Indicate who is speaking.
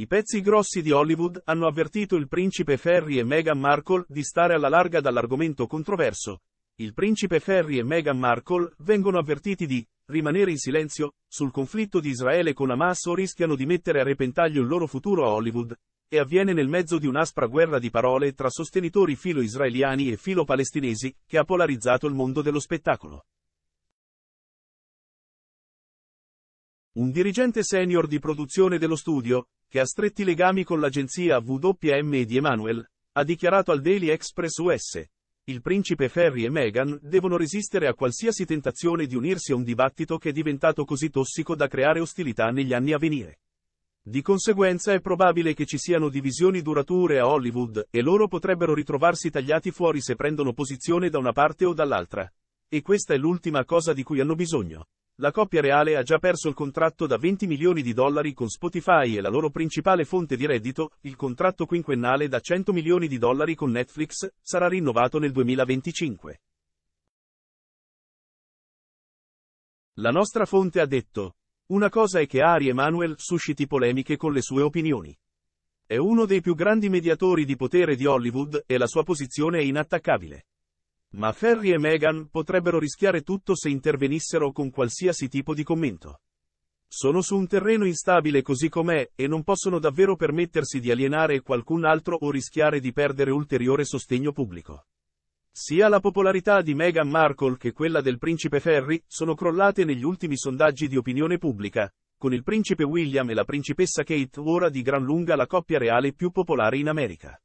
Speaker 1: I pezzi grossi di Hollywood hanno avvertito il principe Ferry e Meghan Markle di stare alla larga dall'argomento controverso. Il principe Ferry e Meghan Markle vengono avvertiti di rimanere in silenzio sul conflitto di Israele con Hamas o rischiano di mettere a repentaglio il loro futuro a Hollywood, e avviene nel mezzo di un'aspra guerra di parole tra sostenitori filo-israeliani e filo-palestinesi, che ha polarizzato il mondo dello spettacolo. Un dirigente senior di produzione dello studio, che ha stretti legami con l'agenzia WM di Emanuel, ha dichiarato al Daily Express US. Il principe Ferry e Meghan devono resistere a qualsiasi tentazione di unirsi a un dibattito che è diventato così tossico da creare ostilità negli anni a venire. Di conseguenza è probabile che ci siano divisioni durature a Hollywood, e loro potrebbero ritrovarsi tagliati fuori se prendono posizione da una parte o dall'altra. E questa è l'ultima cosa di cui hanno bisogno la coppia reale ha già perso il contratto da 20 milioni di dollari con Spotify e la loro principale fonte di reddito, il contratto quinquennale da 100 milioni di dollari con Netflix, sarà rinnovato nel 2025. La nostra fonte ha detto, una cosa è che Ari Emanuel susciti polemiche con le sue opinioni. È uno dei più grandi mediatori di potere di Hollywood e la sua posizione è inattaccabile. Ma Ferry e Meghan potrebbero rischiare tutto se intervenissero con qualsiasi tipo di commento. Sono su un terreno instabile così com'è e non possono davvero permettersi di alienare qualcun altro o rischiare di perdere ulteriore sostegno pubblico. Sia la popolarità di Meghan Markle che quella del principe Ferry sono crollate negli ultimi sondaggi di opinione pubblica, con il principe William e la principessa Kate ora di gran lunga la coppia reale più popolare in America.